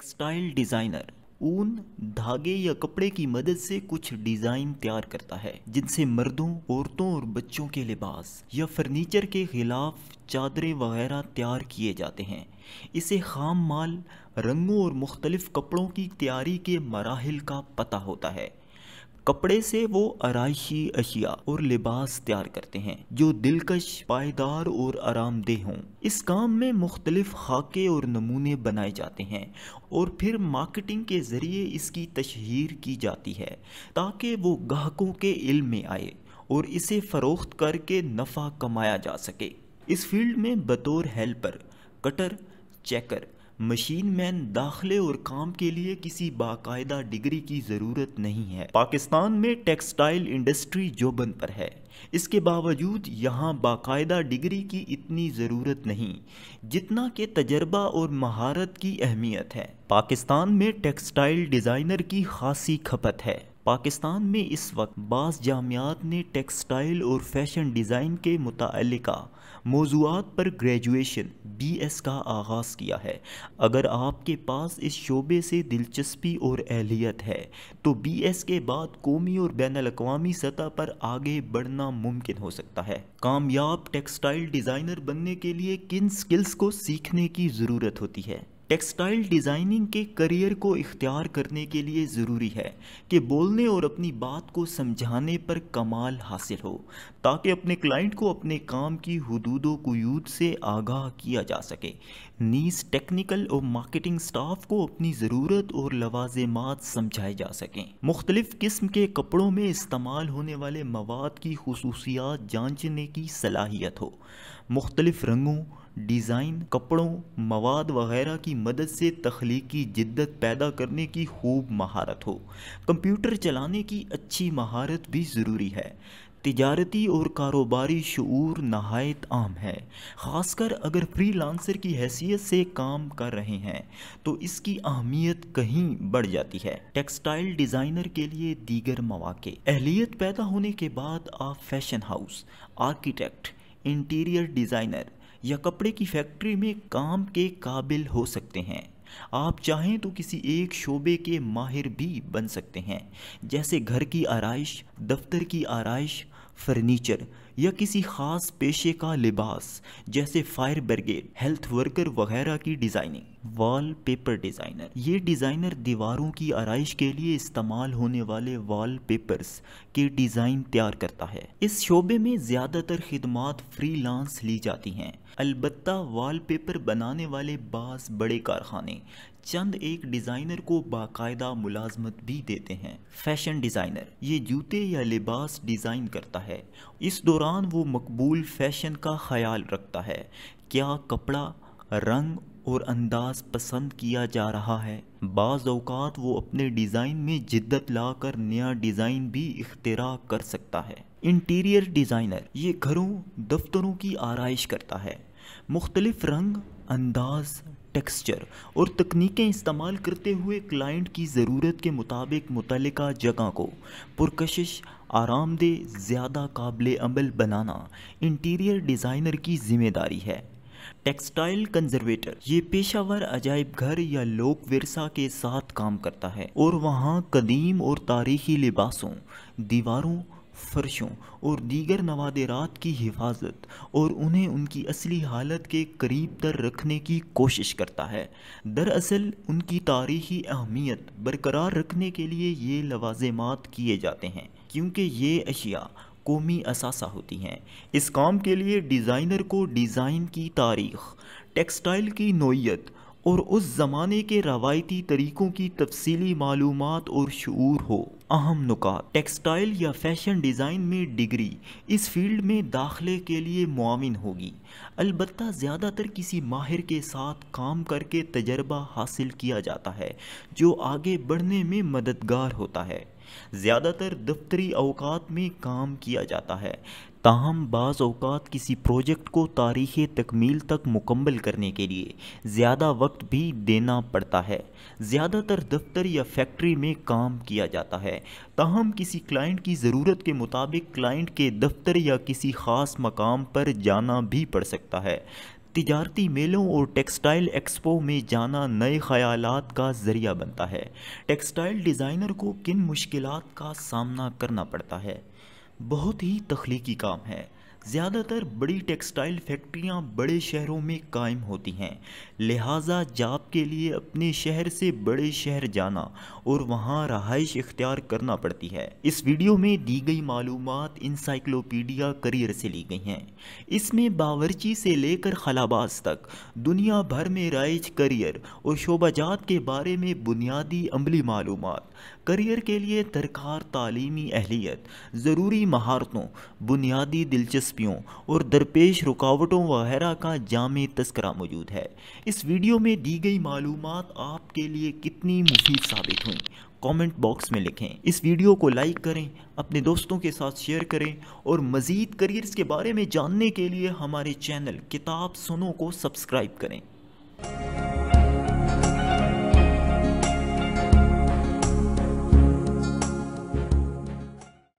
textile designer ऊन धागे या कपड़े की मदद से कुछ डिज़ाइन तैयार करता है जिनसे मर्दों औरतों और बच्चों के लिबास या फर्नीचर के खिलाफ चादरें वगैरह तैयार किए जाते हैं इसे खाम माल रंगों और मुख्तलिफ कपड़ों की तैयारी के मराहल का पता होता है कपड़े से वो आरइशी अशिया और लिबास तैयार करते हैं जो दिलकश पायदार और आरामदेह हों इस काम में मुख्तलिफ खाके और नमूने बनाए जाते हैं और फिर मार्केटिंग के ज़रिए इसकी तशहर की जाती है ताकि वो ग्राहकों के इल्म में आए और इसे फ़रोख्त करके नफ़ा कमाया जा सके इस फील्ड में बतौर helper cutter checker machine man दाखिले और काम के लिए किसी बाकायदा डिग्री की ज़रूरत नहीं है पाकिस्तान में टेक्सटाइल इंडस्ट्री जोबन पर है इसके बावजूद यहाँ बाकायदा डिग्री की इतनी ज़रूरत नहीं जितना कि तजर्बा और महारत की अहमियत है पाकिस्तान में टेक्सटाइल डिज़ाइनर की खासी खपत है पाकिस्तान में इस वक्त बास जामियात ने टेक्सटाइल और फैशन डिज़ाइन के मुतल मौजूद पर ग्रेजुएशन बी एस का आगाज़ किया है अगर आपके पास इस शोबे से दिलचस्पी और अहलियत है तो बी एस के बाद कौमी और बैन अवी सतह पर आगे बढ़ना मुमकिन हो सकता है कामयाब टेक्सटाइल डिज़ाइनर बनने के लिए किन स्किल्स को सीखने की ज़रूरत होती है टेक्सटाइल डिज़ाइनिंग के करियर को इख्तियार करने के लिए ज़रूरी है कि बोलने और अपनी बात को समझाने पर कमाल हासिल हो ताकि अपने क्लाइंट को अपने काम की हदूद कयूद से आगाह किया जा सके नीज टेक्निकल और मार्केटिंग स्टाफ को अपनी ज़रूरत और लवाजमात समझाए जा सकें मुख्तलिफ़ किस्म के कपड़ों में इस्तेमाल होने वाले मवाद की खसूसियात जाँचने की सलाहियत हो मुख्तलिफ़ रंगों डिज़ाइन कपड़ों मवाद वगैरह की मदद से तख्लीकी जिद्दत पैदा करने की खूब महारत हो कंप्यूटर चलाने की अच्छी महारत भी ज़रूरी है तिजारती और कारोबारी शूर नहायत आम है ख़ासकर अगर फ्रीलांसर की हैसियत से काम कर रहे हैं तो इसकी अहमियत कहीं बढ़ जाती है टेक्सटाइल डिज़ाइनर के लिए दीगर मौाक़े अहलीत पैदा होने के बाद आप fashion house architect interior designer या कपड़े की फैक्ट्री में काम के काबिल हो सकते हैं आप चाहें तो किसी एक शोबे के माहिर भी बन सकते हैं जैसे घर की आरइश दफ्तर की आरइश फर्नीचर या किसी खास पेशे का लिबास जैसे फायर ब्रिगेड हेल्थ वर्कर वगैरह की डिज़ाइनिंग वॉल पेपर डिज़ाइनर ये डिज़ाइनर दीवारों की आरइश के लिए इस्तेमाल होने वाले वॉल पेपर्स के डिज़ाइन तैयार करता है इस शोबे में ज़्यादातर खदमात फ्रीलांस ली जाती हैं वाल पेपर बनाने वाले बास बड़े कारखाने चंद एक डिज़ाइनर को बाकायदा मुलाजमत भी देते हैं फैशन डिज़ाइनर ये जूते या लिबास डिज़ाइन करता है इस दौरान इंसान वो मकबूल फैशन का ख्याल रखता है क्या कपड़ा रंग और अंदाज पसंद किया जा रहा है बाज़ अवकात वो अपने डिज़ाइन में जिद्दत लाकर नया डिज़ाइन भी इख्तरा कर सकता है इंटीरियर डिज़ाइनर ये घरों दफ्तरों की आरइश करता है मुख्तलफ रंग अंदाज टेक्सचर और तकनीकें इस्तेमाल करते हुए क्लाइंट की ज़रूरत के मुताबिक मुतल जगह को पुरकशिश आरामदेह ज़्यादा काबिल अमल बनाना इंटीरियर डिज़ाइनर की जिम्मेदारी है टेक्सटाइल कंजर्वेटर ये पेशावर अजायब घर या लोक विरसा के साथ काम करता है और वहाँ कदीम और तारीखी लिबासों दीवारों फर्शों और दीगर नवाद की हिफाजत और उन्हें उनकी असली हालत के करीब तर रखने की कोशिश करता है दरअसल उनकी तारीखी अहमियत बरकरार रखने के लिए ये लवाजमात किए जाते हैं क्योंकि ये अशिया कौमी असासा होती हैं इस काम के लिए डिज़ाइनर को डिज़ाइन की तारीख टेक्सटाइल की नोयत और उस ज़माने के रवायती तरीक़ों की तफसीली मालूम और शूर हो अहम नुका टेक्सटाइल या फैशन डिज़ाइन में डिग्री इस फील्ड में दाखिले के लिए मुआवन होगी अलबत् ज़्यादातर किसी माहिर के साथ काम करके तजर्बा हासिल किया जाता है जो आगे बढ़ने में मददगार होता है ज़्यादातर दफ्तरी अवकात में काम किया जाता है ताहम बाज़ अवकात किसी प्रोजेक्ट को तारीख तकमील तक मुकम्मल करने के लिए ज़्यादा वक्त भी देना पड़ता है ज़्यादातर दफ्तर या फैक्ट्री में काम किया जाता है है ताहम किसी क्लाइंट की ज़रूरत के मुताबिक क्लाइंट के दफ्तर या किसी ख़ास मकाम पर जाना भी पड़ सकता है तजारती मेलों और टेक्सटाइल एक्सपो में जाना नए ख्याल का ज़रिया बनता है टेक्सटाइल डिज़ाइनर को किन मुश्किल का सामना करना पड़ता है बहुत ही तख्लीकी काम है ज़्यादातर बड़ी टेक्सटाइल फैक्ट्रियाँ बड़े शहरों में कायम होती हैं लिहाजा जाप के लिए अपने शहर से बड़े शहर जाना और वहाँ रहाइश इख्तियार करना पड़ती है इस वीडियो में दी गई मालूम इंसाइक्लोपीडिया करियर से ली गई हैं इसमें बावरची से लेकर खलाबाज तक दुनिया भर में राइज करियर और शोबाजात के बारे में बुनियादी अमली मालूम करियर के लिए दरकार तालीमी अहलियत ज़रूरी महारतों बुनियादी दिलचस्प दिलचस्पियों और दरपेश रुकावटों वगैरह का जाम तस्करा मौजूद है इस वीडियो में दी गई मालूम आपके लिए कितनी मुफीद साबित हुई कमेंट बॉक्स में लिखें इस वीडियो को लाइक करें अपने दोस्तों के साथ शेयर करें और मज़ीद करियर्स के बारे में जानने के लिए हमारे चैनल किताब सुनो को सब्सक्राइब करें